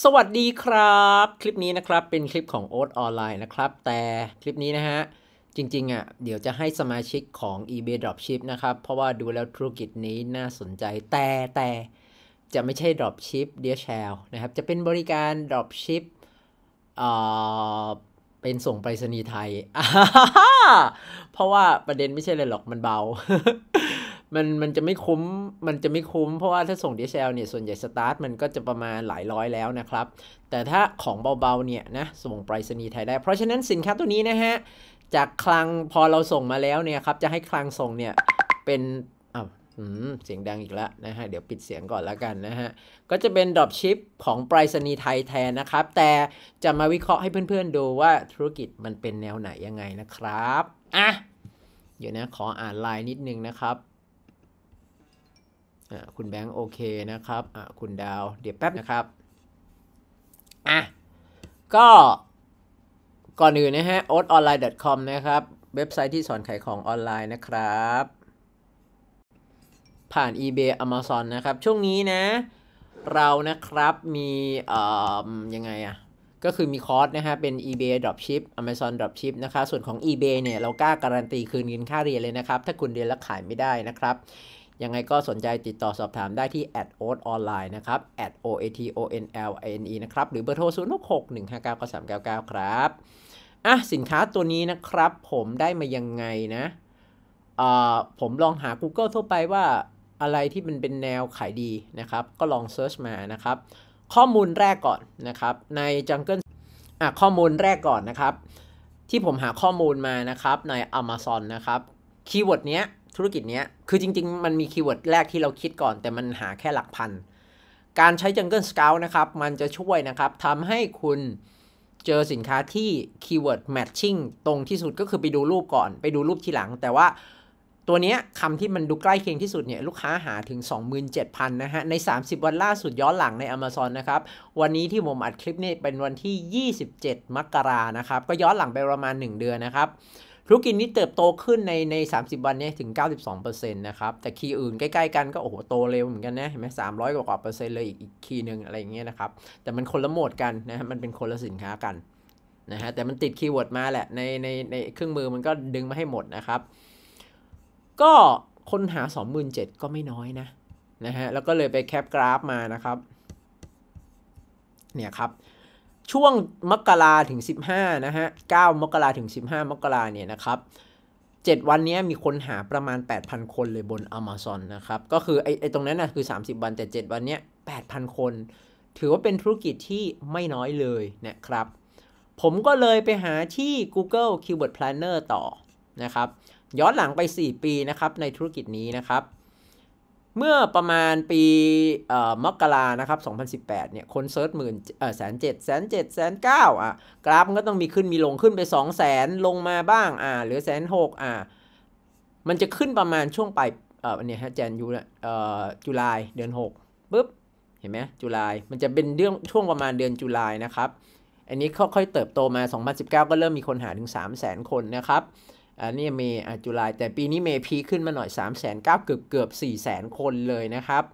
สวัสดีครับคลิปนี้นะครับเป็นคลิปของโอ๊ตออนไลน์นะครับแต่คลิปนี้นะฮะจริงๆอะ่ะเดี๋ยวจะให้สมาชิกของ eBay Dropship นะครับเพราะว่าดูแล้วธุรกิจนี้น่าสนใจแต่แต่จะไม่ใช่ Dropship d e a r c h a l นะครับจะเป็นบริการ Dropship อ่เป็นส่งไปรษณีย์ไทย เพราะว่าประเด็นไม่ใช่เลยหรอกมันเบามันมันจะไม่คุ้ม มันจะไม่คุ้ม เพราะว่าถ้าส่ง DHL เนี่ย ส่วนใหญ่สตาร์ทมันก็จะประมาณหลายร้อยแล้วนะครับ แต่ถ้าของเบาๆเนี่ยนะ ส่งไปรษณีย์ไทยได้ เพราะฉะนั้นสินค้าตัวนี้นะฮะ จากคลังพอเราส่งมาแล้วเนี่ยครับ จะให้คลังส่งเนี่ย เป็น อ้าวเสียงดังอีกแล้วนะฮะ เดี๋ยวปิดเสียงก่อนแล้วกันนะฮะ ก็จะเป็นดรอปชิปของไปรษณีย์ไทยแทนนะครับ แต่จะมาวิเคราะห์ให้เพื่อน ๆดูว่าธุรกิจมันเป็นแนวไหนยังไงนะครับ อ่ะ เดี๋ยวนะ ขออ่านไลน์นิดนึงนะครับคุณแบงค์โอเคนะครับ คุณดาวเดี๋ยวแป๊บนะครับ อ่ะ ก็ก่อนอื่นนะฮะ o t o n l i n e c o m นะครับ เว็บไซต์ที่สอนขายของออนไลน์นะครับ ผ่าน eBay Amazon นะครับ ช่วงนี้นะ เรานะครับมีเอ่อยังไงอะก็คือมีคอร์สนะฮะ เป็น eBay Dropship Amazon Dropship นะคะส่วนของ eBay เนี่ยเรากล้าการันตีคืนเงินค่าเรียนเลยนะครับ ถ้าคุณเรียนแล้วขายไม่ได้นะครับยังไงก็สนใจติดต่อสอบถามได้ที่ at o t online นะครับ at o a t o n l i n e นะครับ หรือเบอร์โทร 0 6เ1 5 9 9 3 9 9 ครับ อ่ะสินค้าตัวนี้นะครับ ผมได้มายังไงนะ เอ่อผมลองหา Google ทั่วไปว่าอะไรที่มันเป็นแนวขายดีนะครับ ก็ลองเซิร์ชมานะครับ ข้อมูลแรกก่อนนะครับ ใน Jungle อ่ะข้อมูลแรกก่อนนะครับ ที่ผมหาข้อมูลมานะครับใน Amazon นะครับ คีย์เวิร์ดเนี้ยธุรกิจเนี้ย คือจริงๆ มันมีคีย์เวิร์ดแรกที่เราคิดก่อน แต่มันหาแค่หลักพัน การใช้ Jungle Scout นะครับ มันจะช่วยนะครับ ทำให้คุณเจอสินค้าที่คีย์เวิร์ดแมทชิ่งตรงที่สุดก็คือไปดูรูปก่อน ไปดูรูปทีหลัง แต่ว่าตัวนี้คำที่มันดูใกล้เคียงที่สุดเนี่ยลูกค้าหาถึง 27,000 นะฮะ ใน 30 วันล่าสุดย้อนหลังใน Amazon นะครับ วันนี้ที่ผมอัดคลิปนี่เป็นวันที่ 27มกรานะครับ ก็ย้อนหลังไปประมาณ 1 เดือนนะครับธุรกิจนี้เติบโตขึ้นในใน 30 วันนี้ถึง 92%นะครับ แต่คีย์อื่นใกล้ๆกันก็โอ้โหโตเร็วเหมือนกันนะเห็นไหมสามร้อยกว่าเปอร์เซ็นต์เลยอีกคีย์หนึ่งอะไรอย่างเงี้ยนะครับ แต่มันคนละโหมดกันนะมันเป็นคนละสินค้ากันนะฮะแต่มันติดคีย์เวิร์ดมาแหละ ในในในเครื่องมือมันก็ดึงมาให้หมดนะครับ ก็คนหา 27,000ก็ไม่น้อยนะนะฮะแล้วก็เลยไปแคปกราฟมานะครับ เนี่ยครับช่วงมกราถึง 15 นะฮะ 9 มกราถึง 15 มกราเนี่ยนะครับ 7 วันนี้มีคนหาประมาณ 8,000 คนเลยบน Amazon นะครับ ก็คือไอ้ไอตรงนั้นนะคือ 30 วัน แต่ 7 วันนี้8,000 คน ถือว่าเป็นธุรกิจที่ไม่น้อยเลยนะครับ ผมก็เลยไปหาที่ Google Keyword Planner ต่อนะครับ ย้อนหลังไป 4 ปีนะครับในธุรกิจนี้นะครับเมื่อประมาณปีมกรา นะครับ 2018 เนี่ย คนเซิร์ชหมื่นแสนเจ็ดแสนเจ็ดแสนเก้าอ่ะ กราฟก็ต้องมีขึ้นมีลงขึ้นไป 2 0 0แสนลงมาบ้างอ่าหรือแสนหกอ่ามันจะขึ้นประมาณช่วงปลาย เอ่อเนี่ยฮะแจนยูเอ่อจุลายเดือน6ปุ๊บ เห็นไหม จุลายมันจะเป็นเรื่องช่วงประมาณเดือนจุลายนะครับ อันนี้ค่อยๆเติบโตมา 2019 ก็เริ่มมีคนหาถึง 3 0 0แสนคนนะครับอันนี้เมย์จุลายแต่ปีนี้เมย์พีขึ้นมาหน่อย3 9 0 0 0เกือบเกือบ4 0 0 0 คนเลยนะครับ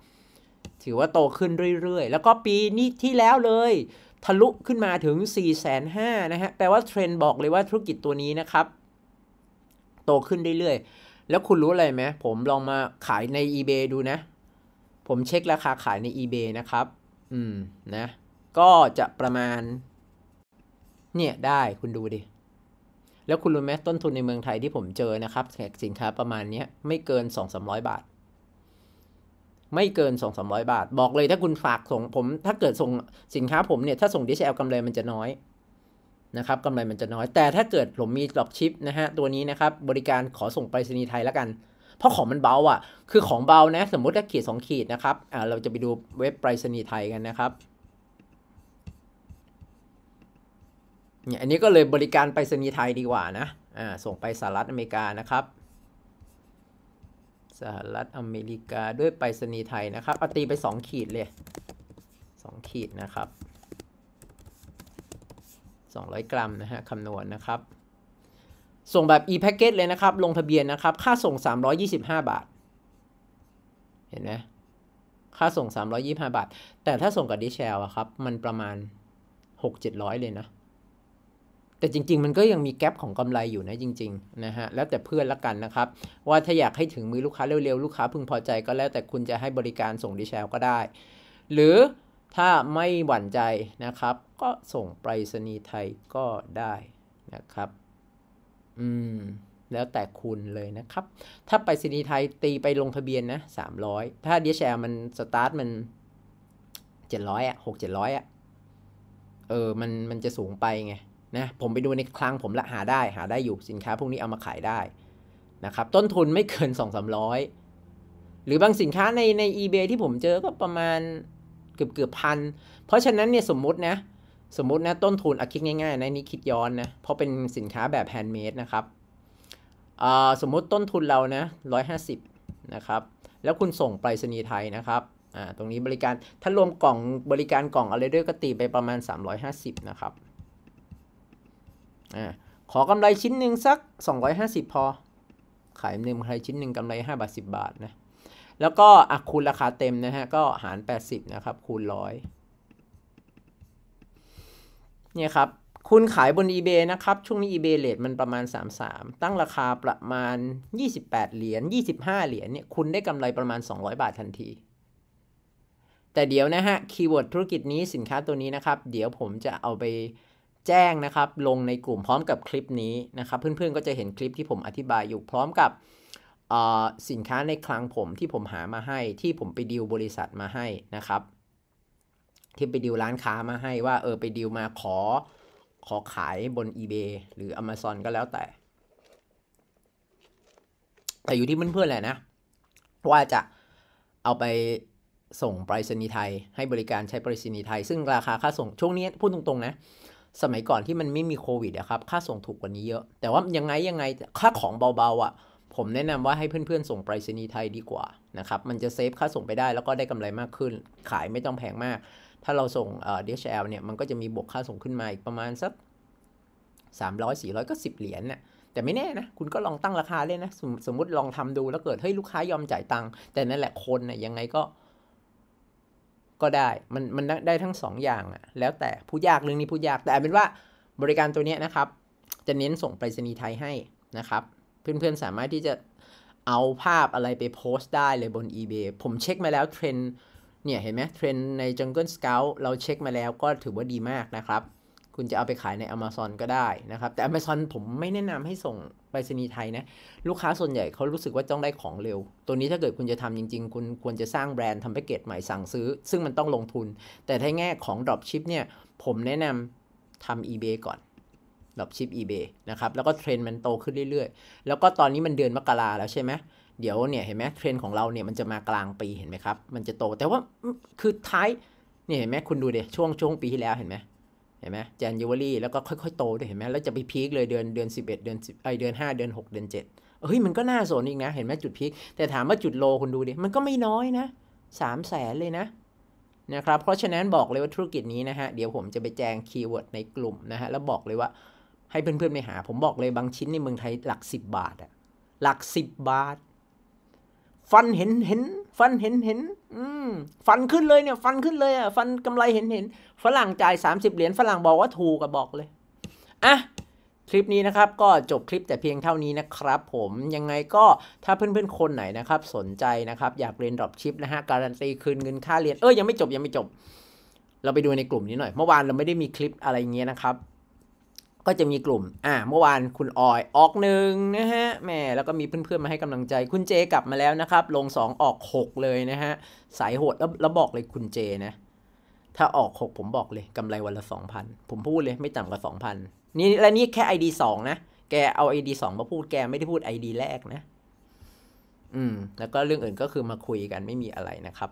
ถือว่าโตขึ้นเรื่อย ๆ แล้วก็ปีนี้ที่แล้วเลย ทะลุขึ้นมาถึง4 5 0 0 0นะฮะแปลว่าเทรนด์บอกเลยว่าธุรกิจตัวนี้นะครับ โตขึ้นเรื่อยๆแล้วคุณรู้อะไรไหมผมลองมาขายใน eBay ดูนะ ผมเช็คราคาขายใน eBay นะครับอืมนะ ก็จะประมาณ เนี่ยได้คุณดูดิแล้วคุณรู้ไหมต้นทุนในเมืองไทยที่ผมเจอนะครับสินค้าประมาณนี้ไม่เกิน 2-300 บาท ไม่เกิน 2-300 บาท บอกเลยถ้าคุณฝากส่งผมถ้าเกิดส่งสินค้าผมเนี่ยถ้าส่งดิจิทัลกำไรมันจะน้อย นะครับกำไรมันจะน้อย แต่ถ้าเกิดผมมีดรอปชิปนะฮะ ตัวนี้นะครับบริการขอส่งไปรษณีย์ไทยแล้วกันเพราะของมันเบาอะ่ะคือของเบานะ สมมติถ้าขีดสองขีดนะครับอ่าเราจะไปดูเว็บไปรษณีย์ไทยกันนะครับเนี่ยอันนี้ก็เลยบริการไปรษณีย์ไทยดีกว่านะอ่า ส่งไปสหรัฐอเมริกานะครับ สหรัฐอเมริกาด้วยไปรษณีย์ไทยนะครับอตีไป 2 ขีดเลย2ขีดนะครับ 200 กรัมนะฮะคำนวณนนะครับ ส่งแบบ e-package เลยนะครับ ลงทะเบียนนะครับ ค่าส่ง 325 บาท เห็นไหมค่าส่ง 325 บาท แต่ถ้าส่งกับดิแชลอะครับ มันประมาณ 6-700 เลยนะแต่จริงๆมันก็ยังมีแกลบของกำไรอยู่นะจริงๆนะฮะแล้วแต่เพื่อนละกันนะครับ ว่าถ้าอยากให้ถึงมือลูกค้าเร็วๆลูกค้าพึงพอใจก็แล้วแต่คุณจะให้บริการส่งดีเชลก็ได้ หรือถ้าไม่หวั่นใจนะครับ ก็ส่งไปรษณีย์ไทยก็ได้นะครับอืมแล้วแต่คุณเลยนะครับ ถ้าไปรษณีย์ไทยตีไปลงทะเบียนนะสามร้อยถ้าดีแชลมันสตาร์ทมันเจ็ดร้อย่ะหกเจ็ดร้อ่ะเออมันมันจะสูงไปไงนะผมไปดูในคลังผมละหาได้ หาได้อยู่สินค้าพวกนี้เอามาขายได้นะครับต้นทุนไม่เกินสสองามร้อยหรือบางสินค้าในใน eBay ที่ผมเจอก็ประมาณเกือบเกือบพันเพราะฉะนั้นเนี่ยสมมตินะสมมตินะต้นทุนอคิดง่ายๆนะนี่คิดย้อนนะเพราะเป็นสินค้าแบบแฮนด์เมดนะครับสมมติต้นทุนเรานะร้้อยหาสิบนะครับ แล้วคุณส่งไปรษณีย์ไทยนะครับ ตรงนี้บริการถ้ารวมกล่องบริการกล่องอะไรด้วยก็ตีไปประมาณ 350นะครับอ่าขอกำไรชิ้นหนึ่งสัก 250 พอ ขายหนึ่งใครชิ้นหนึ่งกำไร 5 บาท 10 บาทนะแล้วก็อคูณราคาเต็มนะฮะก็หาร 80 นะครับคูณ100เนี่ยครับคุณขายบน eBay นะครับ ช่วงนี้ eBay เลทมันประมาณ33 ตั้งราคาประมาณ 28 เหรียญ 25 เหรียญเนี่ยคุณได้กำไรประมาณ 200 บาททันที แต่เดี๋ยวนะฮะ คีย์เวิร์ดธุรกิจนี้สินค้าตัวนี้นะครับเดี๋ยวผมจะเอาไปแจ้งนะครับลงในกลุ่มพร้อมกับคลิปนี้นะครับเพื่อนๆ ก็จะเห็นคลิปที่ผมอธิบายอยู่พร้อมกับสินค้าในคลังผมที่ผมหามาให้ที่ผมไปดีลบริษัทมาให้นะครับที่ไปดีลร้านค้ามาให้ว่าเออไปดีลมาขอขอขายบน eBay หรือ Amazon ก็แล้วแต่แต่อยู่ที่เพื่อนๆแหละนะว่าจะเอาไปส่งไปรษณีย์ไทยให้บริการใช้ไปรษณีย์ไทย ซึ่งราคาค่าส่งช่วงนี้พูดตรงๆนะสมัยก่อนที่มันไม่มีโควิดอะครับ ค่าส่งถูกกว่านี้เยอะ แต่ว่ายังไงยังไงค่าของเบาๆอะผมแนะนำว่าให้เพื่อนๆ ส่งไปรษณีย์ไทยดีกว่านะครับ มันจะเซฟค่าส่งไปได้แล้วก็ได้กำไรมากขึ้น ขายไม่ต้องแพงมาก ถ้าเราส่งเดชแอลเนี่ย มันก็จะมีบวกค่าส่งขึ้นมาอีกประมาณสัก300 400ก็10เหรียญน่ะแต่ไม่แน่นะ คุณก็ลองตั้งราคาเลยนะ สมสมมติลองทำดู แล้วเกิดเฮ้ยลูกค้ายอมจ่ายตังค์ แต่นั่นแหละคนนะ่ยยังไงก็ก็ได้มันมันได้ทั้ง 2ออย่างอะแล้วแต่ผู้ยากเรื่องนี้ผู้ยากแต่เป็นว่าบริการตัวนี้นะครับ จะเน้นส่งไปรษณีย์ไทยให้นะครับ เพื่อนๆสามารถที่จะเอาภาพอะไรไปโพสต์ได้เลยบน eBay ผมเช็คมาแล้วเทรนเนี่ยเห็นไหมเทรนใน Jungle Scout เราเช็คมาแล้วก็ถือว่าดีมากนะครับคุณจะเอาไปขายใน Amazon ก็ได้นะครับ แต่ Amazon ผมไม่แนะนำให้ส่งไปรษณีย์ไทยนะ ลูกค้าส่วนใหญ่เขารู้สึกว่าต้องได้ของเร็ว ตัวนี้ถ้าเกิดคุณจะทำจริงๆ คุณควรจะสร้างแบรนด์ทำแพ็กเกจใหม่สั่งซื้อ ซึ่งมันต้องลงทุน แต่ถ้าแง่ของ Dropship เนี่ย ผมแนะนำทำ eBay ก่อน Dropship eBay นะครับ แล้วก็เทรนด์มันโตขึ้นเรื่อยๆ แล้วก็ตอนนี้มันเดือนมกราแล้วใช่ไหมเดี๋ยวเนี่ยเห็นไหมเทรนด์ของเราเนี่ยมันจะมากลางปีเห็นไหมครับมันจะโตแต่ว่าคือท้ายเนี่ยเห็นไหมคุณดูเดี๋ยช่วงช่วงปีที่แล้วเห็นไหมเห็นไหมแจนยูวารีแล้วก็ค่อยๆโตด้วยเห็นไหมแล้วจะไปพีคเลยเดือนเดือน 11 เดือนไอเดือน 5 เดือน 6 เดือน7เฮ้ยมันก็น่าสนอีกนะ เห็นไหมจุดพีคแต่ถามว่าจุดโลคุณดูดิ มันก็ไม่น้อยนะสามแสนเลยนะนะครับ เพราะฉะนั้นบอกเลยว่าธุรกิจนี้นะฮะ เดี๋ยวผมจะไปแจงคีย์เวิร์ดในกลุ่มนะฮะ แล้วบอกเลยว่าให้เพื่อนๆไปหา ผมบอกเลยบางชิ้นในเมืองไทยหลัก 10 บาทอะหลัก 10 บาทฟันเห็นเห็นฟันเห็นเห็นอืมฟันขึ้นเลยเนี่ย ฟันขึ้นเลย อ่ะ ฟันกำไรเห็นเห็นฝรั่งจ่ายสสามิบเหรียญฝรั่งบอกว่าถูกกับบอกเลยอ่ะคลิปนี้นะครับ ก็จบคลิปแต่เพียงเท่านี้นะครับ ผมยังไงก็ถ้าเพื่อนๆคนไหนนะครับ สนใจนะครับ อยากเรียนดรอปชิป นะฮะการันตีคืนเงินค่าเรียนเอ้ยยังไม่จบยังไม่จบ เราไปดูในกลุ่มนี้หน่อย เมื่อวานเราไม่ได้มีคลิปอะไรเงี้ยนะครับก็จะมีกลุ่ม อ่า เมื่อวานคุณออยออกหนึ่งนะฮะแม่แล้วก็มีเพื่อนๆมาให้กำลังใจคุณเจกลับมาแล้วนะครับ ลง 2 ออก 6 เลยนะฮะ สายโหดแล้วบอกเลยคุณเจนะ ถ้าออก 6 ผมบอกเลยกำไรวันละ 2,000 ผมพูดเลยไม่ต่ำกว่า2,000 นี่และนี่แค่ ID 2 นะ แกเอา ID 2 มาพูดแกไม่ได้พูด ID แรกนะ อืม แล้วก็เรื่องอื่นก็คือมาคุยกันไม่มีอะไรนะครับ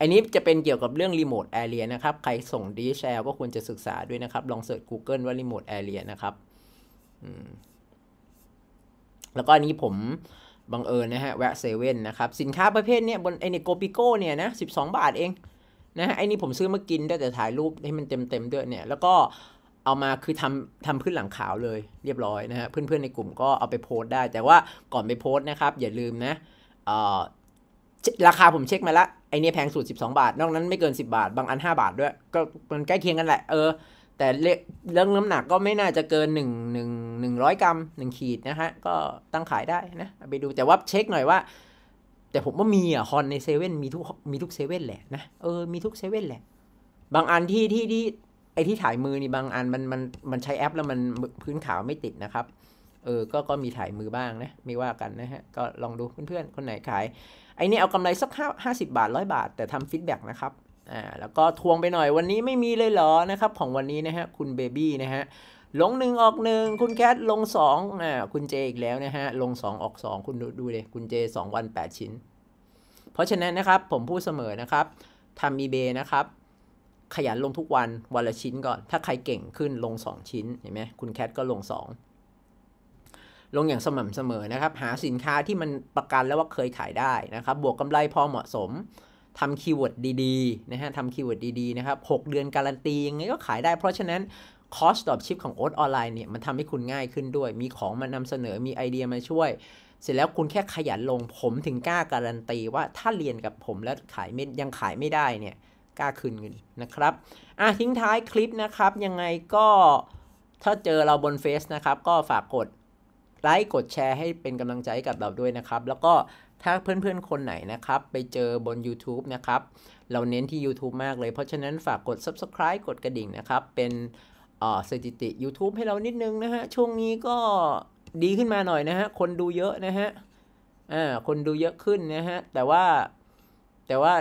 อันนี้จะเป็นเกี่ยวกับเรื่องรีโมทแอเรียนะครับ ใครส่งดีแชร์ก็ควรจะศึกษาด้วยนะครับ ลองเสิร์ช Google ว่ารีโมทแอเรียนะครับแล้วก็อันนี้ผมบังเอิญนะฮะแวะเซเว่นนะครับ สินค้าประเภทเนี้ยบนไอเนโกปิโก้เนี่ยนะสิบสองบาทเองนะฮะ ไอนี้ผมซื้อมากินได้แต่ถ่ายรูปให้มันเต็มเต็มด้วยเนี่ย แล้วก็เอามาคือทำทำพื้นหลังขาวเลยเรียบร้อยนะฮะเพื่อนๆในกลุ่มก็เอาไปโพสต์ได้ แต่ว่าก่อนไปโพสต์นะครับ อย่าลืมนะราคาผมเช็คมาละไอเนี้ยแพงสุด12 บาท นอกนั้นไม่เกิน 10 บาท บางอัน 5 บาทด้วย ก็มันใกล้เคียงกันแหละ เออ แต่เรื่องน้ำหนักก็ไม่น่าจะเกิน 1 1 100 กรัม 1 ขีด นะฮะ ก็ตั้งขายได้นะ ไปดูแต่ว่าเช็คหน่อยว่า แต่ผมว่ามีอ่ะ ฮอนในเซเว่นมีทุก มีทุกเซเว่นแหละนะ เออ มีทุกเซเว่นแหละ บางอันที่ที่ที่ไอที่ถ่ายมือนี่บางอันมันมันมันใช้แอป แล้วมันพื้นขาวไม่ติดนะครับเออ ก็ ก็มีถ่ายมือบ้างนะ ไม่ว่ากันนะฮะ ก็ลองดูเพื่อนๆคนไหนขายไอ้นี่เอากำไรสักห้าสิบาทร้อยบาท แต่ทำฟีดแบ็กนะครับ อ่า แล้วก็ทวงไปหน่อยวันนี้ไม่มีเลยเหรอ นะครับของวันนี้นะฮะ คุณเบบี้นะฮะ ลงหนึ่งออกหนึ่งคุณแคทลงสองอ่า คุณเจอีกแล้วนะฮะ ลงสองออกสองคุณดูดูเลยคุณเจสองวันแปดชิ้น เพราะฉะนั้นนะครับ ผมพูดเสมอนะครับทำ e ีเบนะครับขยันลงทุกวันวันละชิ้นก่อนถ้าใครเก่งขึ้นลงสองชิ้นเห็นไหมคุณแคทก็ลงสองลงอย่างสม่ำเสมอนะครับ หาสินค้าที่มันประกันแล้วว่าเคยขายได้นะครับ บวกกำไรพอเหมาะสมทำคีย์เวิร์ดดีๆนะฮะทำคีย์เวิร์ดดี ๆ นะครับ 6 เดือนการันตี ยังไงก็ขายได้เพราะฉะนั้นคอสต์ดอปชิปของโอ๊ตออนไลน์เนี่ย มันทำให้คุณง่ายขึ้นด้วย มีของมานำเสนอมีไอเดียมาช่วย เสร็จแล้วคุณแค่ขยันลงผมถึงกล้าการันตี ว่าถ้าเรียนกับผมแล้วขายไม่ยังขายไม่ได้เนี่ยกล้าคืนเงินนะครับอ่ะทิ้งท้ายคลิปนะครับ ยังไงก็ถ้าเจอเราบนเฟซนะครับก็ฝากกดไลค์กดแชร์ให้เป็นกำลังใจกับเราด้วยนะครับ แล้วก็ถ้าเพื่อนๆคนไหนนะครับ ไปเจอบน YouTube นะครับ เราเน้นที่ YouTube มากเลยเพราะฉะนั้นฝากกด Subscribe กดกระดิ่งนะครับ เป็นสถิติ YouTube ให้เรานิดนึงนะฮะ ช่วงนี้ก็ดีขึ้นมาหน่อยนะฮะ คนดูเยอะนะฮะอ่าคนดูเยอะขึ้นนะฮะ แต่ว่าแต่ว่า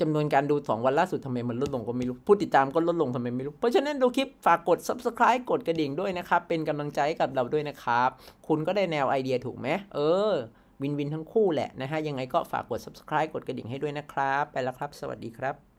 จำนวนการดู 2 วันล่าสุดทำไมมันลดลงก็ไม่รู้ผู้ติดตามก็ลดลงทำไมไม่รู้เพราะฉะนั้นดูคลิปฝากกด subscribe กดกระดิ่งด้วยนะครับ เป็นกำลังใจกับเราด้วยนะครับ คุณก็ได้แนวไอเดียถูกไหมเออ วินวินทั้งคู่แหละนะฮะยังไงก็ฝากกด subscribe กดกระดิ่งให้ด้วยนะครับ ไปแล้วครับ สวัสดีครับ